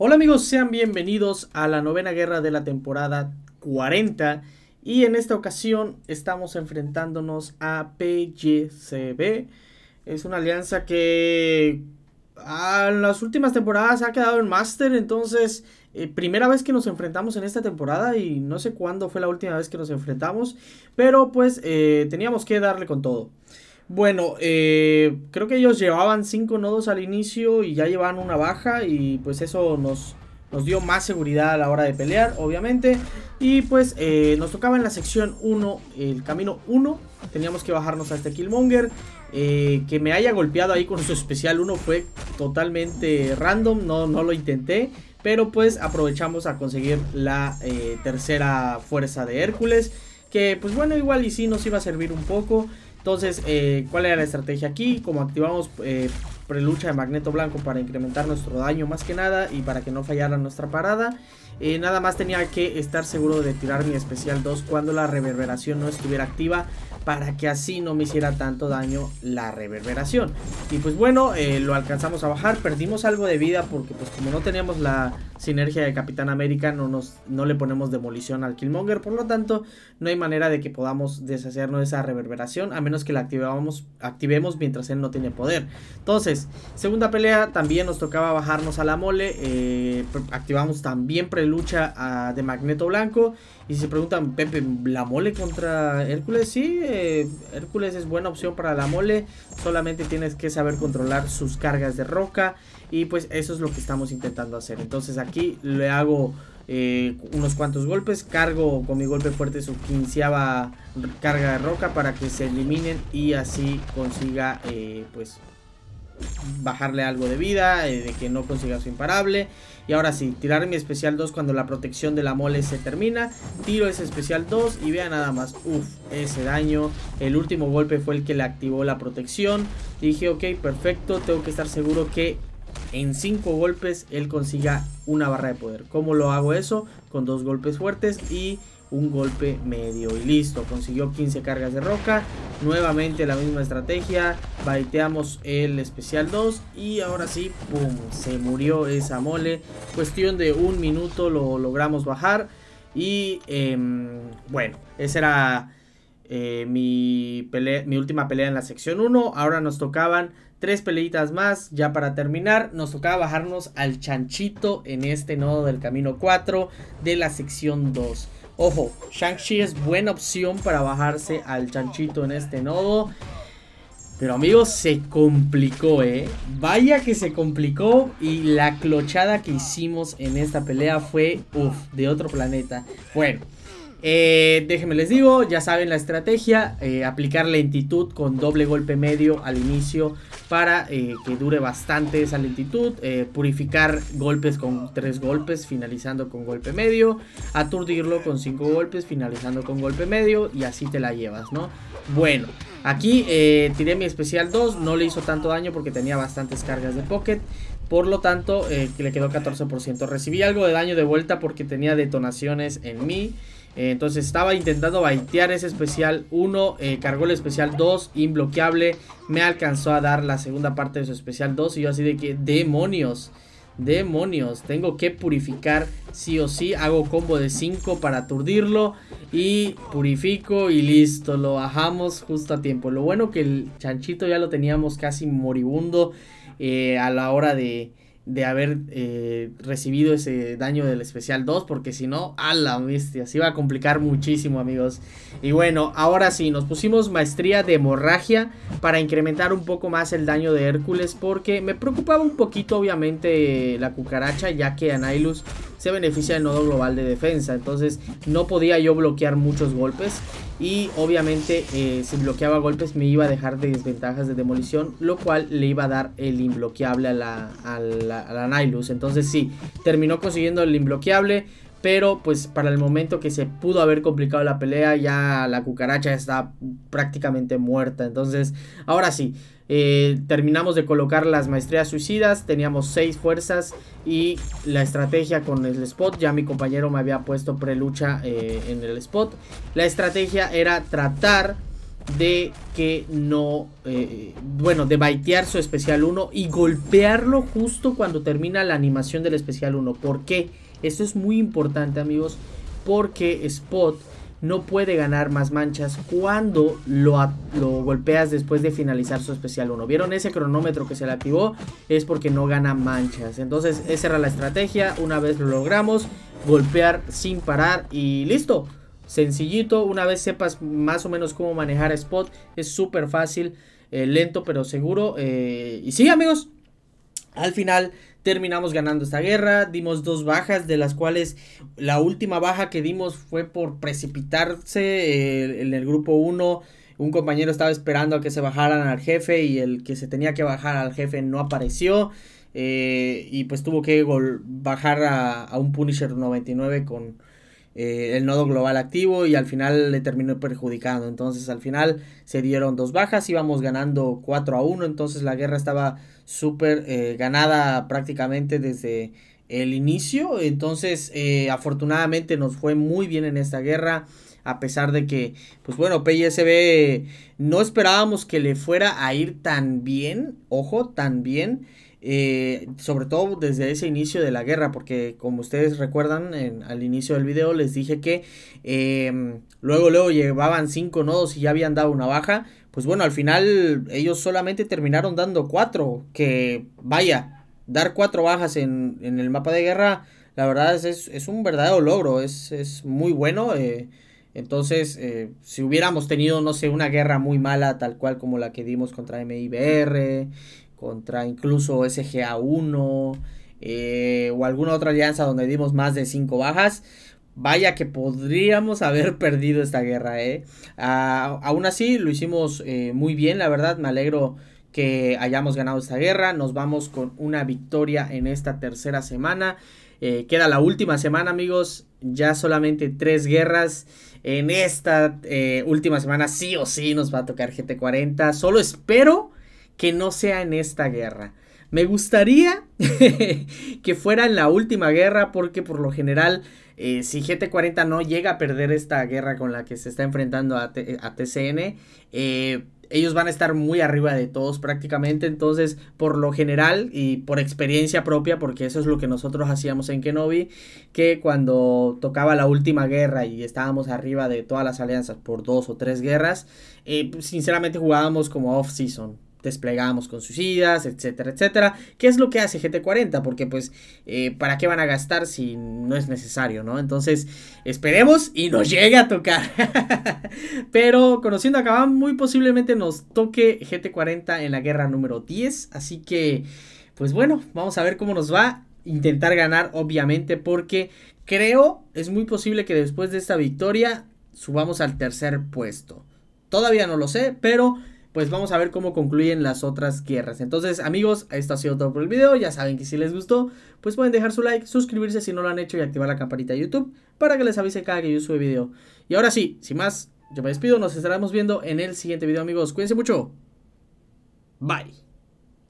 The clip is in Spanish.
Hola amigos, sean bienvenidos a la novena guerra de la temporada 40 y en esta ocasión estamos enfrentándonos a PYCB. Es una alianza que ah, en las últimas temporadas ha quedado en máster, entonces eh, primera vez que nos enfrentamos en esta temporada y no sé cuándo fue la última vez que nos enfrentamos, pero pues eh, teníamos que darle con todo. Bueno, eh, creo que ellos llevaban 5 nodos al inicio y ya llevaban una baja y pues eso nos, nos dio más seguridad a la hora de pelear, obviamente. Y pues eh, nos tocaba en la sección 1, el camino 1, teníamos que bajarnos a este Killmonger. Eh, que me haya golpeado ahí con su especial 1 fue totalmente random, no, no lo intenté. Pero pues aprovechamos a conseguir la tercera fuerza de Hércules. Que pues bueno, igual y sí nos iba a servir un poco. Entonces, eh, ¿cuál era la estrategia aquí? Como activamos eh, prelucha de magneto blanco para incrementar nuestro daño más que nada y para que no fallara nuestra parada. Eh, nada más tenía que estar seguro de tirar mi especial 2 cuando la reverberación no estuviera activa para que así no me hiciera tanto daño la reverberación. Y pues bueno, eh, lo alcanzamos a bajar, perdimos algo de vida porque pues como no teníamos la sinergia de Capitán América no, nos, no le ponemos demolición al Killmonger, por lo tanto no hay manera de que podamos deshacernos de esa reverberación a menos que la activamos, activemos mientras él no tiene poder. Entonces, segunda pelea también nos tocaba bajarnos a la mole, eh, activamos también pre lucha de Magneto Blanco. Y si se preguntan, Pepe, ¿la mole contra Hércules? Sí, eh, Hércules es buena opción para la mole. Solamente tienes que saber controlar sus cargas de roca. Y pues eso es lo que estamos intentando hacer. Entonces aquí le hago eh, unos cuantos golpes. Cargo con mi golpe fuerte su quinceava carga de roca para que se eliminen y así consiga eh, pues bajarle algo de vida, eh, de que no consiga su imparable. Y ahora sí, tirar mi especial 2 cuando la protección de la mole se termina. Tiro ese especial 2 y vea nada más. Uf, ese daño. El último golpe fue el que le activó la protección. Dije, ok, perfecto. Tengo que estar seguro que en 5 golpes él consiga una barra de poder. ¿Cómo lo hago eso? Con dos golpes fuertes y un golpe medio y listo, consiguió 15 cargas de roca Nuevamente la misma estrategia. Baiteamos el especial 2. Y ahora sí, ¡pum! Se murió esa mole. Cuestión de un minuto lo logramos bajar. Y em, bueno, esa era eh, mi, mi última pelea en la sección 1. Ahora nos tocaban tres peleitas más. Ya para terminar, nos tocaba bajarnos al chanchito en este nodo del camino 4 de la sección 2. Ojo, Shang-Chi es buena opción para bajarse al chanchito en este nodo. Pero amigos, se complicó, ¿eh? Vaya que se complicó y la clochada que hicimos en esta pelea fue, uff, de otro planeta. Bueno, eh, déjenme les digo, ya saben la estrategia, eh, aplicar lentitud con doble golpe medio al inicio para eh, que dure bastante esa lentitud, eh, purificar golpes con 3 golpes finalizando con golpe medio, aturdirlo con 5 golpes finalizando con golpe medio y así te la llevas, ¿no? Bueno, aquí eh, tiré mi especial 2, no le hizo tanto daño porque tenía bastantes cargas de pocket, por lo tanto le quedó 14%, recibí algo de daño de vuelta porque tenía detonaciones en mí. Eh, entonces estaba intentando baitear ese especial 1, eh, cargó el especial 2, imbloqueable. Me alcanzó a dar la segunda parte de su especial 2 y yo así de que demonios. Demonios, tengo que purificar sí o sí. Hago combo de 5 para aturdirlo. Y purifico y listo. Lo bajamos justo a tiempo. Lo bueno que el chanchito ya lo teníamos casi moribundo eh, a la hora de, de haber eh, recibido ese daño del especial 2, porque si no, a la bestia, se iba a complicar muchísimo, amigos. Y bueno, ahora sí, nos pusimos maestría de hemorragia para incrementar un poco más el daño de Hércules, porque me preocupaba un poquito, obviamente, la cucaracha, ya que Anailus se beneficia del nodo global de defensa. Entonces no podía yo bloquear muchos golpes. Y obviamente eh, si bloqueaba golpes me iba a dejar de desventajas de demolición. Lo cual le iba a dar el imbloqueable a la, a la, Entonces sí, terminó consiguiendo el imbloqueable. Pero pues para el momento que se pudo haber complicado la pelea, ya la cucaracha está prácticamente muerta. Entonces, ahora sí, eh, terminamos de colocar las maestrías suicidas, teníamos seis fuerzas y la estrategia con el spot, ya mi compañero me había puesto prelucha eh, en el spot. La estrategia era tratar de que no, eh, bueno, de baitear su especial 1 y golpearlo justo cuando termina la animación del especial 1. ¿Por qué? Esto es muy importante amigos porque Spot no puede ganar más manchas cuando lo, lo, golpeas después de finalizar su especial 1. ¿Vieron ese cronómetro que se le activó? Es porque no gana manchas. Entonces esa era la estrategia. Una vez lo logramos, golpear sin parar y listo. Sencillito, una vez sepas más o menos cómo manejar a Spot, es súper fácil, eh, lento pero seguro. Eh, y sí amigos, al final terminamos ganando esta guerra, dimos dos bajas, de las cuales la última baja que dimos fue por precipitarse eh, en el grupo 1. Un compañero estaba esperando a que se bajaran al jefe y el que se tenía que bajar al jefe no apareció. Eh, y pues tuvo que bajar a, un Punisher 99 con eh, el nodo global activo y al final le terminó perjudicando. Entonces al final se dieron dos bajas, íbamos ganando 4 a 1, entonces la guerra estaba súper eh, ganada prácticamente desde el inicio. Entonces eh, afortunadamente nos fue muy bien en esta guerra. A pesar de que, pues bueno, PISB no esperábamos que le fuera a ir tan bien, ojo, tan bien. Eh, sobre todo desde ese inicio de la guerra, porque como ustedes recuerdan al inicio del video les dije que em, luego luego llevaban cinco nodos y ya habían dado una baja, pues bueno, al final ellos solamente terminaron dando cuatro, que vaya, dar cuatro bajas en, el mapa de guerra, la verdad es, es, un verdadero logro, es, muy bueno. Eh, entonces, eh, si hubiéramos tenido, no sé, una guerra muy mala, tal cual como la que dimos contra MIBR, contra incluso SGA1 eh, o alguna otra alianza donde dimos más de 5 bajas. Vaya que podríamos haber perdido esta guerra, ¿eh? ah, aún así, lo hicimos eh, muy bien, la verdad. Me alegro que hayamos ganado esta guerra. Nos vamos con una victoria en esta tercera semana. queda la última semana, amigos. Ya solamente tres guerras. En esta última semana sí o sí nos va a tocar GT40. Solo espero que no sea en esta guerra. Me gustaría que fuera en la última guerra porque por lo general eh, si GT40 no llega a perder esta guerra con la que se está enfrentando a, TCN, eh, ellos van a estar muy arriba de todos prácticamente. Entonces, por lo general y por experiencia propia, porque eso es lo que nosotros hacíamos en Kenobi, que cuando tocaba la última guerra y estábamos arriba de todas las alianzas por dos o tres guerras, eh, sinceramente jugábamos como off-season desplegamos con suicidas, etcétera, etcétera. ¿Qué es lo que hace GT40? Porque pues, eh, ¿para qué van a gastar si no es necesario, no? Entonces, esperemos y nos llegue a tocar. Pero conociendo a Kabam, muy posiblemente nos toque GT40 en la guerra número 10. Así que, pues bueno, vamos a ver cómo nos va. Intentar ganar, obviamente, porque creo, es muy posible que después de esta victoria subamos al tercer puesto. Todavía no lo sé, pero pues vamos a ver cómo concluyen las otras guerras. Entonces, amigos, esto ha sido todo por el video. Ya saben que si les gustó, pues pueden dejar su like, suscribirse si no lo han hecho y activar la campanita de YouTube para que les avise cada que yo sube video. Y ahora sí, sin más, yo me despido. Nos estaremos viendo en el siguiente video, amigos. Cuídense mucho. Bye.